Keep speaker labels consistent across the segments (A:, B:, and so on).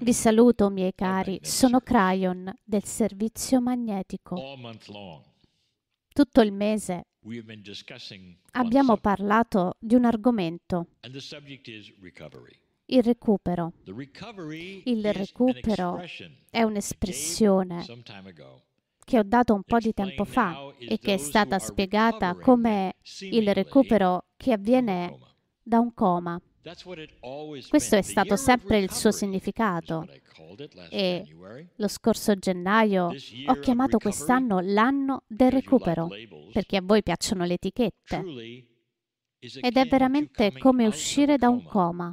A: Vi saluto, miei cari, sono Cryon del servizio magnetico. Tutto il mese abbiamo parlato di un argomento. Il recupero. Il recupero è un'espressione che ho dato un po' di tempo fa e che è stata spiegata come il recupero che avviene da un coma. Questo è stato sempre il suo significato e lo scorso gennaio ho chiamato quest'anno l'anno del recupero perché a voi piacciono le etichette ed è veramente come uscire da un coma.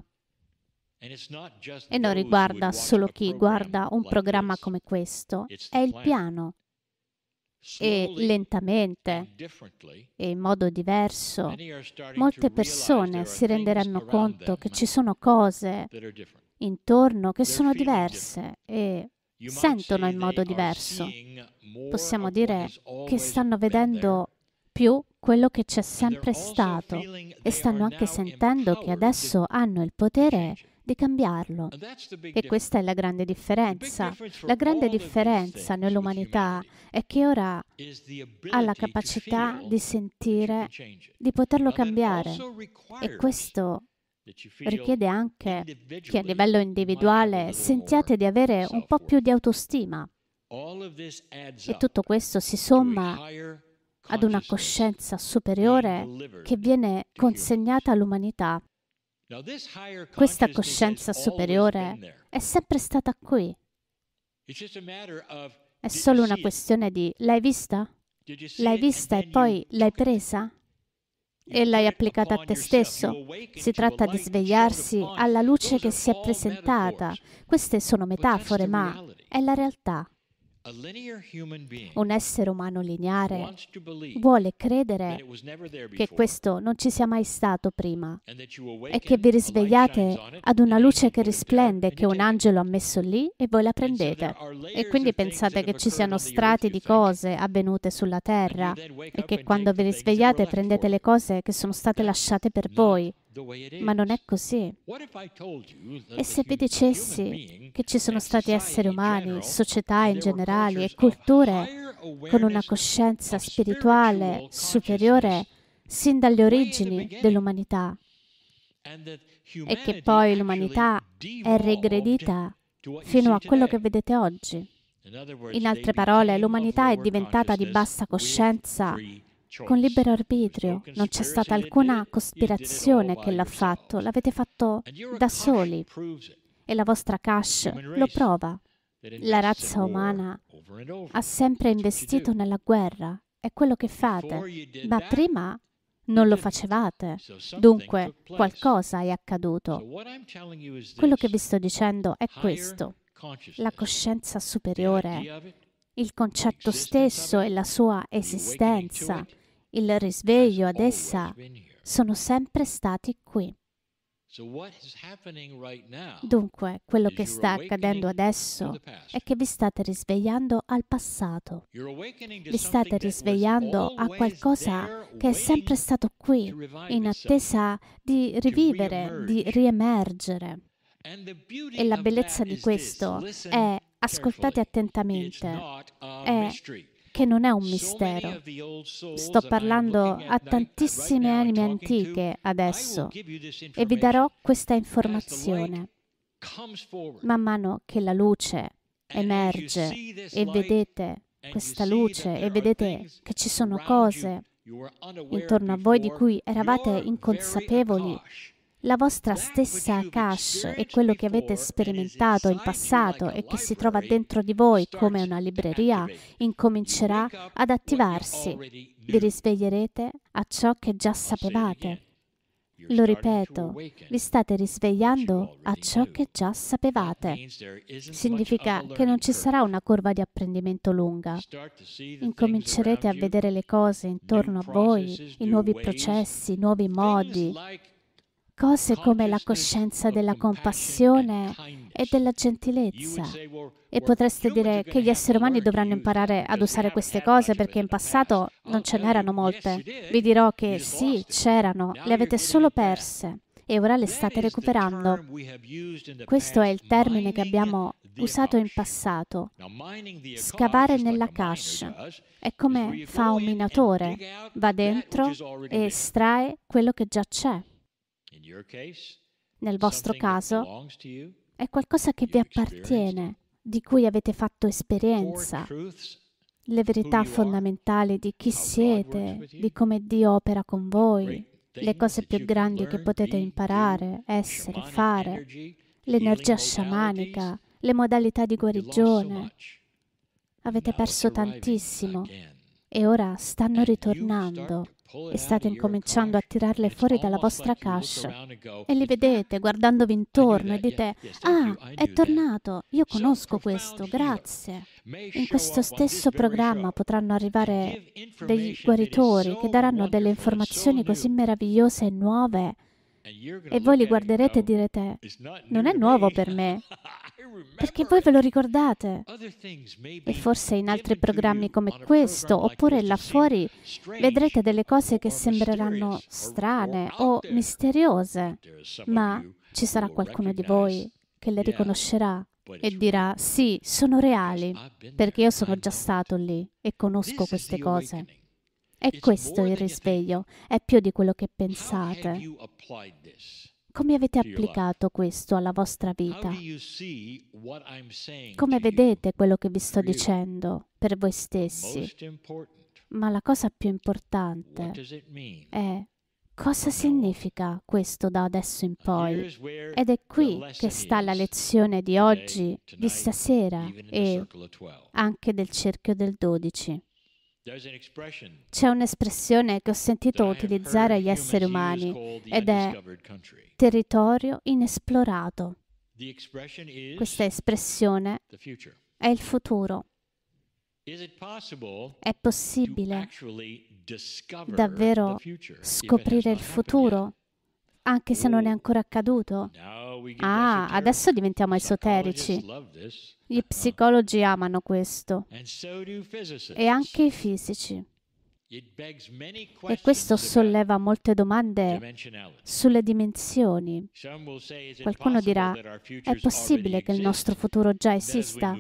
A: E non riguarda solo chi guarda un programma come questo, è il piano e lentamente e in modo diverso, molte persone si renderanno conto che ci sono cose intorno che sono diverse e sentono in modo diverso. Possiamo dire che stanno vedendo più quello che c'è sempre stato e stanno anche sentendo che adesso hanno il potere di cambiarlo. E questa è la grande differenza. La grande differenza nell'umanità è che ora ha la capacità di sentire di poterlo cambiare. E questo richiede anche che a livello individuale sentiate di avere un po' più di autostima. E tutto questo si somma ad una coscienza superiore che viene consegnata all'umanità questa coscienza superiore è sempre stata qui. È solo una questione di l'hai vista? L'hai vista e poi l'hai presa? E l'hai applicata a te stesso. Si tratta di svegliarsi alla luce che si è presentata. Queste sono metafore, ma è la realtà. Un essere umano lineare vuole credere che questo non ci sia mai stato prima e che vi risvegliate ad una luce che risplende che un angelo ha messo lì e voi la prendete. E quindi pensate che ci siano strati di cose avvenute sulla terra e che quando vi risvegliate prendete le cose che sono state lasciate per voi ma non è così. E se vi dicessi che ci sono stati esseri umani, società in generale e culture con una coscienza spirituale superiore sin dalle origini dell'umanità e che poi l'umanità è regredita fino a quello che vedete oggi. In altre parole, l'umanità è diventata di bassa coscienza con libero arbitrio, non c'è stata alcuna cospirazione che l'ha fatto, l'avete fatto da soli e la vostra cash lo prova. La razza umana ha sempre investito nella guerra, è quello che fate, ma prima non lo facevate, dunque qualcosa è accaduto. Quello che vi sto dicendo è questo. La coscienza superiore il concetto stesso e la sua esistenza, il risveglio ad essa sono sempre stati qui.
B: Dunque, quello che sta accadendo adesso
A: è che vi state risvegliando al passato, vi state risvegliando a qualcosa che è sempre stato qui, in attesa di rivivere, di riemergere. E la bellezza di questo è, ascoltate attentamente, è che non è un mistero. Sto parlando a tantissime anime antiche adesso e vi darò questa informazione. Man mano che la luce emerge e vedete questa luce e vedete che ci sono cose intorno a voi di cui eravate inconsapevoli la vostra stessa cache e quello che avete sperimentato in passato e che si trova dentro di voi come una libreria incomincerà ad attivarsi. Vi risveglierete a ciò che già sapevate. Lo ripeto, vi state risvegliando a ciò che già sapevate. Significa che non ci sarà una curva di apprendimento lunga. Incomincerete a vedere le cose intorno a voi, i nuovi processi, i nuovi modi, cose come la coscienza della compassione e della gentilezza. E potreste dire che gli esseri umani dovranno imparare ad usare queste cose perché in passato non ce oh, n'erano oh, molte. Vi dirò che sì, c'erano, le avete solo perse e ora le state recuperando. Questo è il termine che abbiamo usato in passato. Scavare nella cache è come fa un minatore, va dentro e estrae quello che già c'è. Nel vostro caso è qualcosa che vi appartiene, di cui avete fatto esperienza, le verità fondamentali di chi siete, di come Dio opera con voi, le cose più grandi che potete imparare, essere, fare, l'energia sciamanica, le modalità di guarigione. Avete perso tantissimo e ora stanno ritornando e state incominciando a tirarle fuori dalla vostra cache e li vedete guardandovi intorno e dite, ah, è tornato, io conosco questo, grazie. In questo stesso programma potranno arrivare dei guaritori che daranno delle informazioni così meravigliose e nuove e voi li guarderete e direte, non è nuovo per me, perché voi ve lo ricordate. E forse in altri programmi come questo, oppure là fuori, vedrete delle cose che sembreranno strane o misteriose, ma ci sarà qualcuno di voi che le riconoscerà e dirà, sì, sono reali, perché io sono già stato lì e conosco queste cose. È questo il risveglio, è più di quello che pensate. Come avete applicato questo alla vostra vita? Come vedete quello che vi sto dicendo per voi stessi? Ma la cosa più importante è cosa significa questo da adesso in poi. Ed è qui che sta la lezione di oggi, di stasera e anche del cerchio del 12. C'è un'espressione che ho sentito utilizzare agli esseri umani ed è territorio inesplorato. Questa espressione è il futuro. È possibile davvero scoprire il futuro, anche se non è ancora accaduto? Ah, adesso diventiamo esoterici. Gli uh-huh. psicologi amano questo e anche i fisici. E questo solleva molte domande sulle dimensioni. Qualcuno dirà, è possibile che il nostro futuro già esista?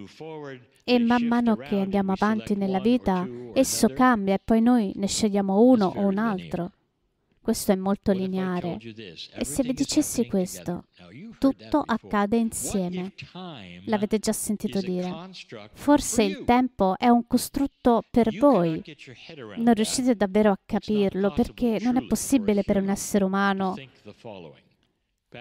A: E man mano che andiamo avanti nella vita, esso cambia e poi noi ne scegliamo uno o un altro. Questo è molto lineare. E se vi dicessi questo, tutto accade insieme. L'avete già sentito dire. Forse il tempo è un costrutto per voi. Non riuscite davvero a capirlo perché non è possibile per un essere umano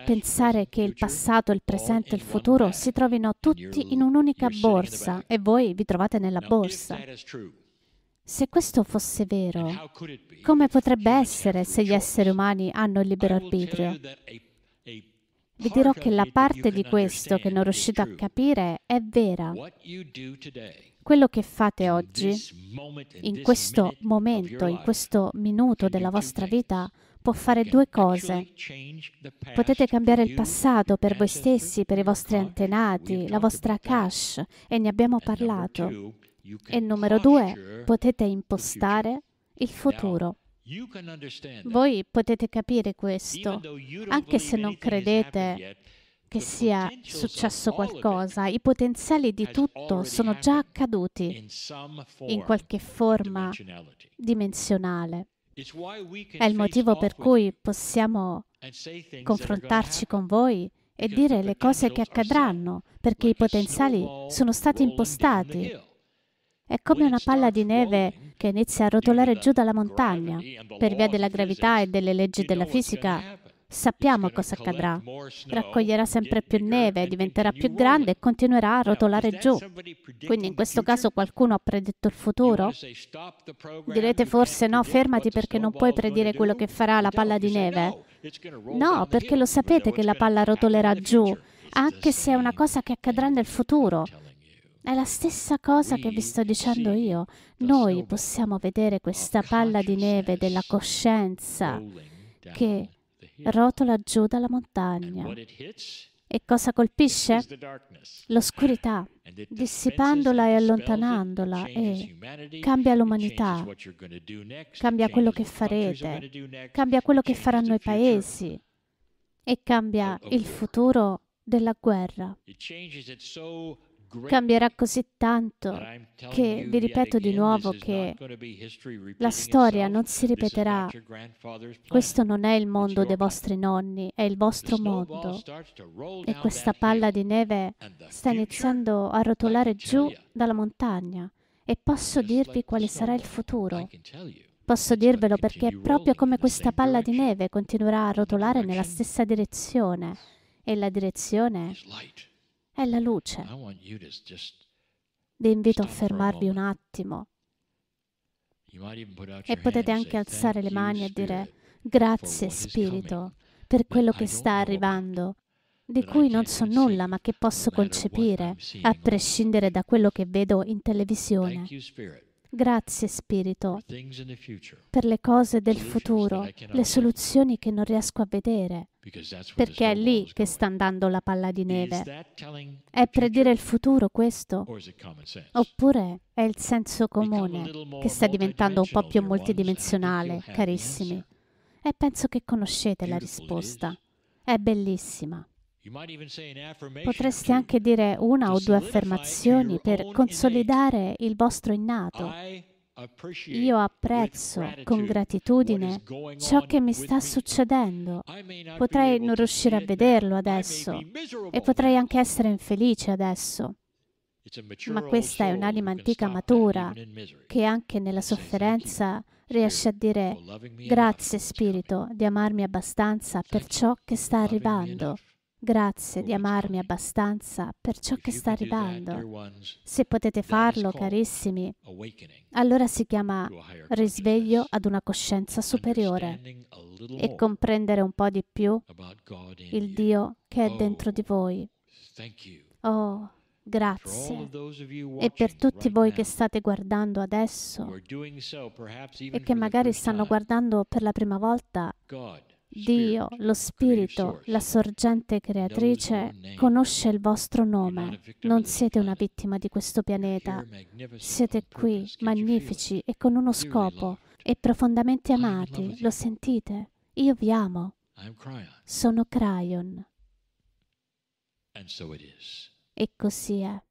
A: pensare che il passato, il presente e il futuro si trovino tutti in un'unica borsa e voi vi trovate nella borsa. Se questo fosse vero, come potrebbe essere se gli esseri umani hanno il libero arbitrio? Vi dirò che la parte di questo che non riuscite a capire è vera. Quello che fate oggi, in questo momento, in questo minuto della vostra vita, può fare due cose. Potete cambiare il passato per voi stessi, per i vostri antenati, la vostra cash, e ne abbiamo parlato. E numero due, potete impostare il futuro. Voi potete capire questo, anche se non credete che sia successo qualcosa, i potenziali di tutto sono già accaduti in qualche forma dimensionale. È il motivo per cui possiamo confrontarci con voi e dire le cose che accadranno, perché i potenziali sono stati impostati è come una palla di neve che inizia a rotolare giù dalla montagna. Per via della gravità e delle leggi della fisica, sappiamo cosa accadrà. Raccoglierà sempre più neve, diventerà più grande e continuerà a rotolare giù. Quindi in questo caso qualcuno ha predetto il futuro? Direte forse no, fermati perché non puoi predire quello che farà la palla di neve. No, perché lo sapete che la palla rotolerà giù, anche se è una cosa che accadrà nel futuro. È la stessa cosa che vi sto dicendo io. Noi possiamo vedere questa palla di neve della coscienza che rotola giù dalla montagna. E cosa colpisce? L'oscurità, dissipandola e allontanandola e cambia l'umanità, cambia quello che farete, cambia quello che faranno i paesi e cambia oh, oh, il futuro della guerra cambierà così tanto che vi ripeto di nuovo che la storia non si ripeterà. Questo non è il mondo dei vostri nonni, è il vostro mondo. E questa palla di neve sta iniziando a rotolare giù dalla montagna. E posso dirvi quale sarà il futuro. Posso dirvelo perché è proprio come questa palla di neve continuerà a rotolare nella stessa direzione. E la direzione è la luce. Vi invito a fermarvi un attimo e potete anche alzare le mani e dire grazie Spirito per quello che sta arrivando, di cui non so nulla ma che posso concepire, a prescindere da quello che vedo in televisione. Grazie Spirito per le cose del futuro, le soluzioni che non riesco a vedere, perché è lì che sta andando la palla di neve. È predire il futuro questo? Oppure è il senso comune che sta diventando un po' più multidimensionale, carissimi? E penso che conoscete la risposta. È bellissima. Potreste anche dire una o due affermazioni per consolidare il vostro innato. Io apprezzo con gratitudine ciò che mi sta succedendo. Potrei non riuscire a vederlo adesso e potrei anche essere infelice adesso. Ma questa è un'anima antica matura che anche nella sofferenza riesce a dire grazie Spirito di amarmi abbastanza per ciò che sta arrivando. Grazie di amarmi abbastanza per ciò che sta arrivando. Se potete farlo, carissimi, allora si chiama risveglio ad una coscienza superiore e comprendere un po' di più il Dio che è oh, dentro di voi. Oh, grazie. E per tutti voi che state guardando adesso e che magari stanno guardando per la prima volta, Dio, lo Spirito, la sorgente creatrice, conosce il vostro nome. Non siete una vittima di questo pianeta. Siete qui, magnifici e con uno scopo, e profondamente amati. Lo sentite? Io vi amo. Sono Cryon. E così è.